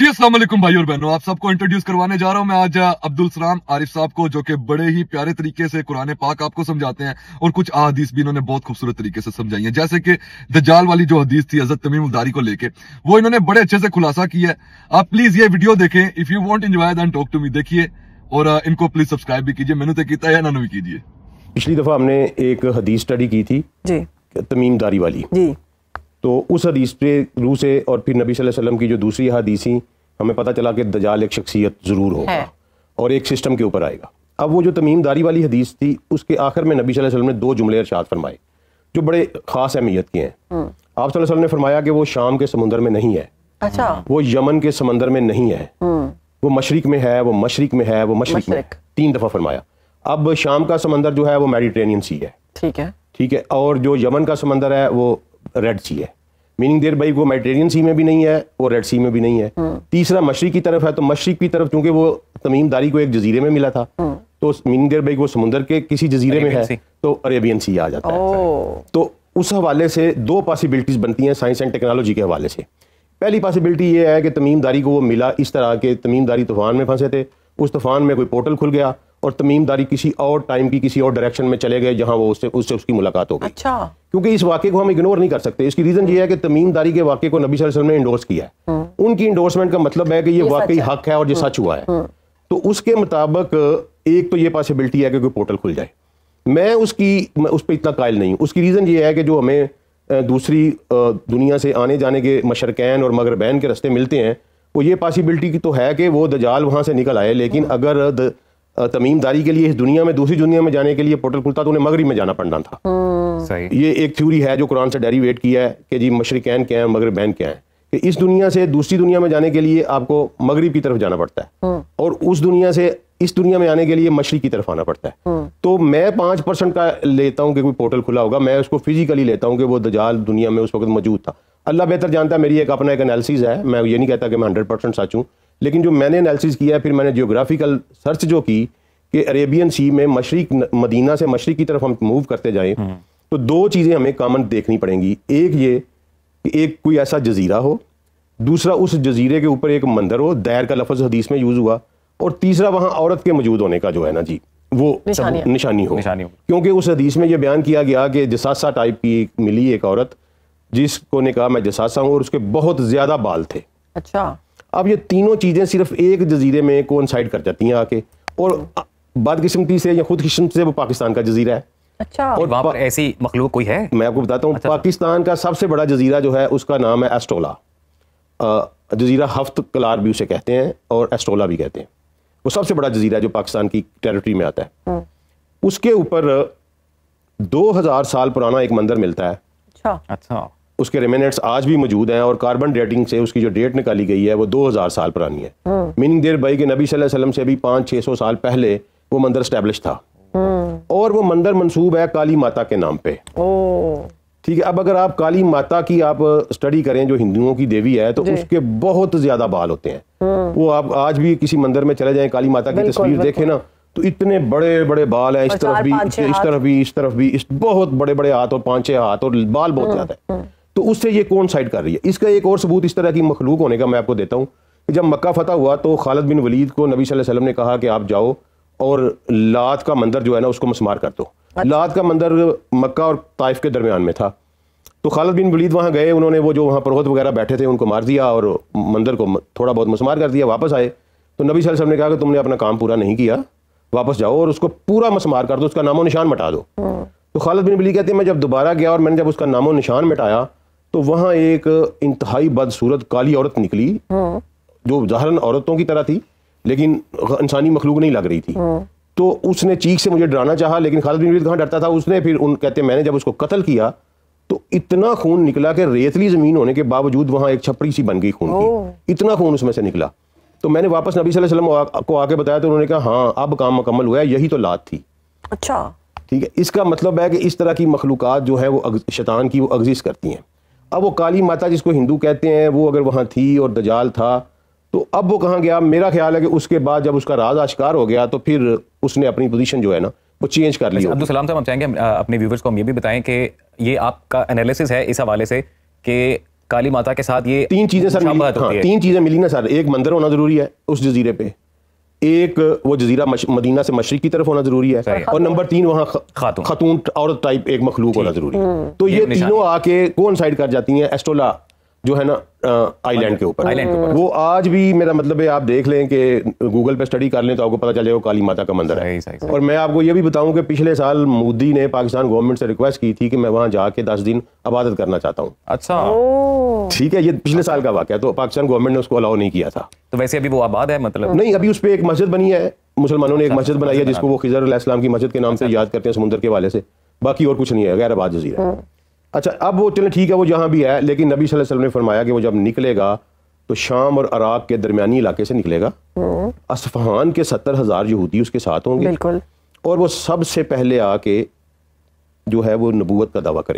जी असलम भाई और बहनों आप सबको इंट्रोड्यूस करवाने जा रहा हूं मैं आज अब्दुल सलाम आरिफ साहब को जो कि बड़े ही प्यारे तरीके से कुरान पाक आपको समझाते हैं और कुछ अदीस भी इन्होंने बहुत खूबसूरत तरीके से समझाई है जैसे कि दजाल वाली जो हदीस थी अजत तमीम उदारी को लेकर वो इन्होंने बड़े अच्छे से खुलासा किया है आप प्लीज ये वीडियो देखें if you want enjoy then talk to me देखिए और इनको प्लीज सब्सक्राइब भी कीजिए मैंने तो किया है इन्होंने भी कीजिए पिछली दफा हमने एक हदीस स्टडी की थी तमीमदारी वाली जी तो उस हदीस पे रू से और फिर नबी वसल्लम की जो दूसरी हदीसी हमें पता चला कि दजाल एक शख्सियत ज़रूर होगा और एक सिस्टम के ऊपर आएगा अब वो जो तमीमदारी वाली हदीस थी उसके आखिर में नबी वसल्लम ने दो जुमले इरशाद फरमाए जो बड़े ख़ास अहमियत के हैं हम्म। आप वसल्लम ने फरमाया कि वो शाम के समुंदर में नहीं है अच्छा वो यमन के समंदर में नहीं है हम्म। वो मशरक में है वो मशरक में है वो मशरक में तीन दफ़ा फरमाया अब शाम का समंदर जो है वो मेडिटेरेनियन सी है ठीक है ठीक है और जो यमन का समंदर है वो रेड सी है मीनिंग देर भाई वो मेडिटेरियन सी में भी नहीं है और रेड सी में भी नहीं है हाँ। तीसरा मशरक की तरफ है तो मशरक की तरफ चूंकि वो तमीम दारी को एक जजीरे में मिला था हाँ। तो मीनिंग देर भाई वो समुद्र के किसी जजीरे में है तो अरेबियन सी आ जाता है तो उस हवाले से दो पॉसिबिलिटीज बनती हैं साइंस एंड टेक्नोलॉजी के हवाले से पहली पॉसिबिलिटी ये है कि तमीमदारी को वो मिला इस तरह के तमीम दारी तूफान में फंसे थे उस तूफान में कोई पोर्टल खुल गया और तमीमदारी किसी और टाइम की किसी और डायरेक्शन में चले गए जहां वो उससे उससे उसकी मुलाकात हो गई अच्छा क्योंकि इस वाक्य को हम इग्नोर नहीं कर सकते इसकी रीजन ये है कि तमीमदारी के वाक्य को नबी वसल्लम ने इंडोर्स किया है हम्म। उनकी इंडोर्समेंट का मतलब है कि ये वाकई हक है और ये सच हम्म। हुआ है हम्म। तो उसके मुताबिक एक तो ये पॉसिबिलिटी है कि कोई पोर्टल खुल जाए मैं उसकी मैं उस पर इतना कायल नहीं हूँ उसकी रीज़न ये है कि जो हमें दूसरी दुनिया से आने जाने के मशरकैन और मगरबैन के रास्ते मिलते हैं वो ये पॉसिबिलिटी की तो है कि वो दजाल वहाँ से निकल आए लेकिन अगर द, तमीमदारी के लिए इस दुनिया में दूसरी दुनिया में जाने के लिए पोर्टल खुलता तो उन्हें मगरब में जाना पड़ना था हम्म। सही ये एक थ्योरी है जो कुरान से डेरीवेट किया है कि जी मशरकैन क्या है बैन क्या है कि इस दुनिया से दूसरी दुनिया में जाने के लिए आपको मगरब की तरफ जाना पड़ता है हम्म। और उस दुनिया से इस दुनिया में आने के लिए मछली की तरफ आना पड़ता है हम्म। तो मैं पांच परसेंट का लेता हूँ कि कोई पोर्टल खुला होगा मैं उसको फिजिकली लेता हूँ कि वो दजाल दुनिया में उस वक्त मौजूद था अल्लाह बेहतर जानता है मेरी एक अपना एक एनालिसिस है मैं ये नहीं कहता कि मैं हंड्रेड परसेंट सच हूँ लेकिन जो मैंने एनालिसिस किया फिर मैंने जियोग्राफिकल सर्च जो की कि अरेबियन सी में मशरक मदीना से मशरक की तरफ हम मूव करते जाएं हम्म। तो दो चीज़ें हमें कामन देखनी पड़ेंगी एक ये कि एक कोई ऐसा जजीरा हो दूसरा उस जजीरे के ऊपर एक मंदिर हो दैर का लफज हदीस में यूज़ हुआ और तीसरा वहाँ औरत के मौजूद होने का जो है ना जी वो निशानी, निशानी हो निशानी हो क्योंकि उस हदीस में ये बयान किया गया कि जसासा टाइप की मिली एक औरत जिसको ने कहा मैं जसासा हूँ और उसके बहुत ज़्यादा बाल थे अच्छा अब ये तीनों चीज़ें सिर्फ एक जजीरे में कोनसाइड कर जाती हैं आके और बदकिस्मती से या खुद किस्मती से वो पाकिस्तान का जजीरा है अच्छा और वहाँ पर ऐसी मखलूक कोई है मैं आपको बताता हूँ अच्छा, अच्छा। पाकिस्तान का सबसे बड़ा जजीरा जो है उसका नाम है एस्टोला जजीरा हफ्त कलार भी उसे कहते हैं और एस्टोला भी कहते हैं वो सबसे बड़ा जजीरा जो पाकिस्तान की टेरिटरी में आता है हम्म। उसके ऊपर दो साल पुराना एक मंदिर मिलता है अच्छा अच्छा उसके रेमिनेट्स आज भी मौजूद हैं और कार्बन डेटिंग से उसकी जो डेट निकाली गई है वो 2000 साल पुरानी है मीनिंग हम्म। देर भाई के नबी वसल्लम से भी पाँच छः सौ साल पहले वो मंदिर स्टैब्लिश था हम्म। और वो मंदिर मनसूब है काली माता के नाम पे ठीक है अब अगर आप काली माता की आप स्टडी करें जो हिंदुओं की देवी है तो उसके बहुत ज्यादा बाल होते हैं हम्म। वो आप आज भी किसी मंदिर में चले जाए काली माता की तस्वीर देखे ना तो इतने बड़े बड़े बाल हैं इस तरफ भी इस तरफ भी इस तरफ भी इस बहुत बड़े बड़े हाथ और पांच छह हाथ और बाल बहुत ज्यादा है तो उससे ये कौन साइड कर रही है इसका एक और सबूत इस तरह की मखलूक होने का मैं आपको देता हूँ कि जब मक्का फतह हुआ तो खालद बिन वलीद को नबी वसल्लम ने कहा कि आप जाओ और लात का मंदिर जो है ना उसको मसमार कर दो अच्छा। लात का मंदिर मक्का और ताइफ के दरमियान में था तो खालद बिन वलीद वहाँ गए उन्होंने वो जो वहाँ परोहत वगैरह बैठे थे उनको मार दिया और मंदिर को थोड़ा बहुत मसमार कर दिया वापस आए तो नबी वसल्लम ने कहा कि तुमने अपना काम पूरा नहीं किया वापस जाओ और उसको पूरा मसमार कर दो उसका नामो निशान मटा दो हम्म। तो खालद बिन वली कहते हैं मैं जब दोबारा गया और मैंने जब उसका नामो निशान मिटाया तो वहाँ एक इंतहाई बदसूरत काली औरत निकली हाँ। जो जहरन औरतों की तरह थी लेकिन इंसानी मखलूक नहीं लग रही थी हाँ। तो उसने चीख से मुझे डराना चाहा लेकिन खालिद बिन वलीद कहाँ डरता था उसने फिर उन कहते मैंने जब उसको कत्ल किया तो इतना खून निकला कि रेतली ज़मीन होने के बावजूद वहाँ एक छपरी सी बन गई खून की इतना खून उसमें से निकला तो मैंने वापस नबी वसल्लम को आके बताया तो उन्होंने कहा हाँ अब काम मुकम्मल हुआ है यही तो लात थी अच्छा ठीक है इसका मतलब है कि इस तरह की मखलूक जो है वो शैतान की वो एग्जिस्ट करती हैं अब वो काली माता जिसको हिंदू कहते हैं वो अगर वहाँ थी और दजाल था तो अब वो कहाँ गया मेरा ख्याल है कि उसके बाद जब उसका राज आश्कार हो गया तो फिर उसने अपनी पोजीशन जो है ना वो चेंज कर लिया अच्छा, अब्दुल सलाम साहब हम चाहेंगे अपने व्यूवर्स को हम ये भी बताएं कि ये आपका एनालिसिस है इस हवाले से कि काली माता के साथ ये तीन चीज़ें सर मिली हाँ, तीन चीज़ें मिली ना सर एक मंदिर होना ज़रूरी है उस जजीरे पे एक वो जजीरा मदीना से मशरक की तरफ होना जरूरी है और नंबर तीन वहाँ खातून औरत टाइप एक मखलूक होना जरूरी है हम्म। तो ये तीनों आके कौन साइड कर जाती हैं एस्टोला जो है ना आइलैंड के ऊपर आइलैंड के ऊपर वो आज भी मेरा मतलब है आप देख लें कि गूगल पे स्टडी कर लें तो आपको पता चल जाएगा काली माता का मंदिर है सही, सही, और मैं आपको ये भी बताऊं कि पिछले साल मोदी ने पाकिस्तान गवर्नमेंट से रिक्वेस्ट की थी कि मैं वहां जाके दस दिन आबादत करना चाहता हूँ अच्छा ठीक है ये पिछले साल का वाक्य है तो पाकिस्तान गवर्नमेंट ने उसको अलाउ नहीं किया था तो वैसे अभी वो आबाद है मतलब नहीं अभी उस पर एक मस्जिद बनी है मुसलमानों ने एक अच्छा, मस्जिद अच्छा, बनाई है अच्छा। जिसको वो खिजर की मस्जिद के नाम से याद करते हैं समुद्र के वाले से बाकी और कुछ नहीं है गैर आबाद जजीरा हाँ। अच्छा अब वो चले ठीक है वो जहाँ भी है लेकिन नबी सल्लल्लाहु अलैहि वसल्लम ने फरमाया कि वो जब निकलेगा तो शाम और अराक के दरमियानी इलाके से निकलेगा हम्म। असफहान के सत्तर हज़ार यहूदी उसके साथ होंगे बिल्कुल और वो सबसे पहले आके जो है वो नबूवत का दावा करे